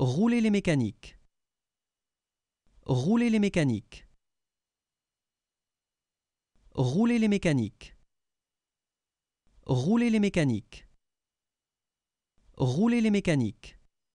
Roulez les mécaniques. Roulez les mécaniques. Roulez les mécaniques. Roulez les mécaniques. Roulez les mécaniques.